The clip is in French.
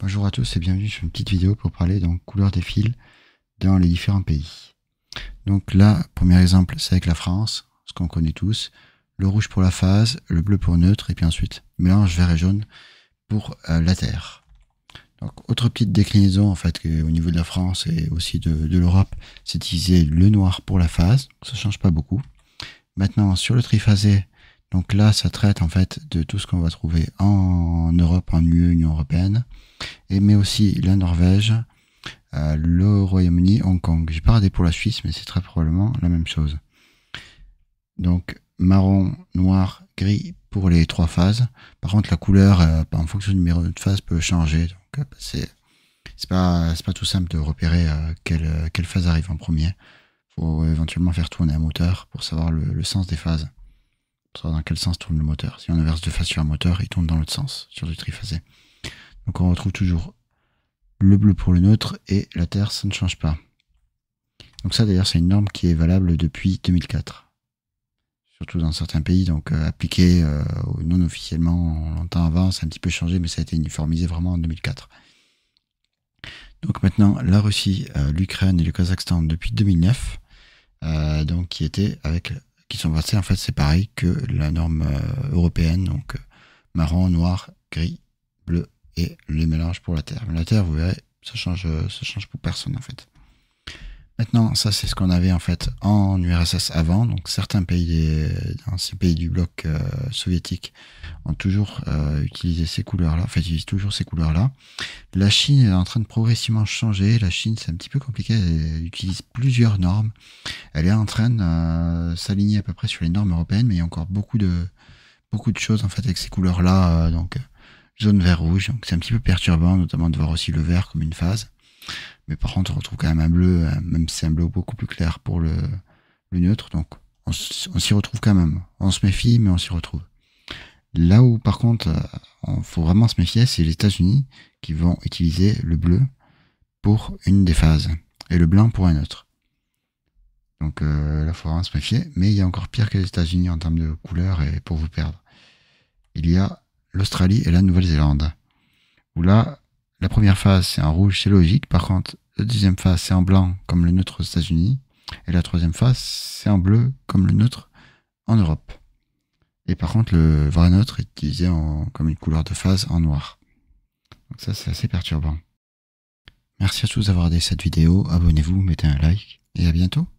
Bonjour à tous et bienvenue sur une petite vidéo pour parler donc couleur des fils dans les différents pays. Donc là, premier exemple, c'est avec la France, ce qu'on connaît tous. Le rouge pour la phase, le bleu pour neutre et puis ensuite mélange vert et jaune pour euh, la terre. Donc autre petite déclinaison en fait au niveau de la France et aussi de, l'Europe, c'est d'utiliser le noir pour la phase, ça ne change pas beaucoup. Maintenant sur le triphasé, donc là, ça traite en fait de tout ce qu'on va trouver en Europe, en UE, Union Européenne, et mais aussi la Norvège, euh, le Royaume-Uni, Hong Kong. J'ai pas regardé pour la Suisse, mais c'est très probablement la même chose. Donc marron, noir, gris pour les trois phases. Par contre, la couleur, euh, en fonction du numéro de phase, peut changer. Donc euh, c'est pas pas tout simple de repérer quelle, phase arrive en premier. Il Faut éventuellement faire tourner un moteur pour savoir le sens des phases dans quel sens tourne le moteur. Si on inverse de faces sur un moteur, il tourne dans l'autre sens, sur du triphasé. Donc on retrouve toujours le bleu pour le neutre et la Terre, ça ne change pas. Donc ça d'ailleurs c'est une norme qui est valable depuis 2004. Surtout dans certains pays, donc appliqué euh, appliquée euh, non officiellement longtemps avant, c'est un petit peu changé, mais ça a été uniformisé vraiment en 2004. Donc maintenant la Russie, euh, l'Ukraine et le Kazakhstan depuis 2009, donc qui étaient avec qui sont passés en fait, c'est pareil que la norme euh, européenne, donc euh, marron, noir, gris, bleu et le mélange pour la terre. la terre, vous verrez, ça change, euh, ça change pour personne, en fait. Maintenant, ça c'est ce qu'on avait en fait en URSS avant. Donc certains pays, des... ces pays du bloc euh, soviétique, ont toujours euh, utilisé ces couleurs-là. Enfin, utilisent toujours ces couleurs-là. La Chine est en train de progressivement changer. La Chine, c'est un petit peu compliqué. Elle utilise plusieurs normes. Elle est en train de euh, s'aligner à peu près sur les normes européennes, mais il y a encore beaucoup de beaucoup de choses en fait avec ces couleurs-là. donc zone vert rouge. Donc c'est un petit peu perturbant, notamment de voir aussi le vert comme une phase. Mais par contre, on retrouve quand même un bleu, euh, même si c'est un bleu beaucoup plus clair pour le, neutre. Donc, on, s'y retrouve quand même. On se méfie, mais on s'y retrouve. Là où, par contre, il euh, faut vraiment se méfier, c'est les États-Unis qui vont utiliser le bleu pour une des phases et le blanc pour un autre. Donc euh, là, il faut vraiment se méfier. Mais il y a encore pire que les États-Unis en termes de couleurs et pour vous perdre. Il y a l'Australie et la Nouvelle-Zélande. Où là, la première phase, c'est en rouge, c'est logique. Par contre, la deuxième phase, c'est en blanc, comme le neutre aux États-Unis. Et la troisième phase, c'est en bleu, comme le neutre en Europe. Et par contre, le vrai neutre est utilisé comme une couleur de phase en noir. Donc ça, c'est assez perturbant. Merci à tous d'avoir regardé cette vidéo. Abonnez-vous, mettez un like et à bientôt.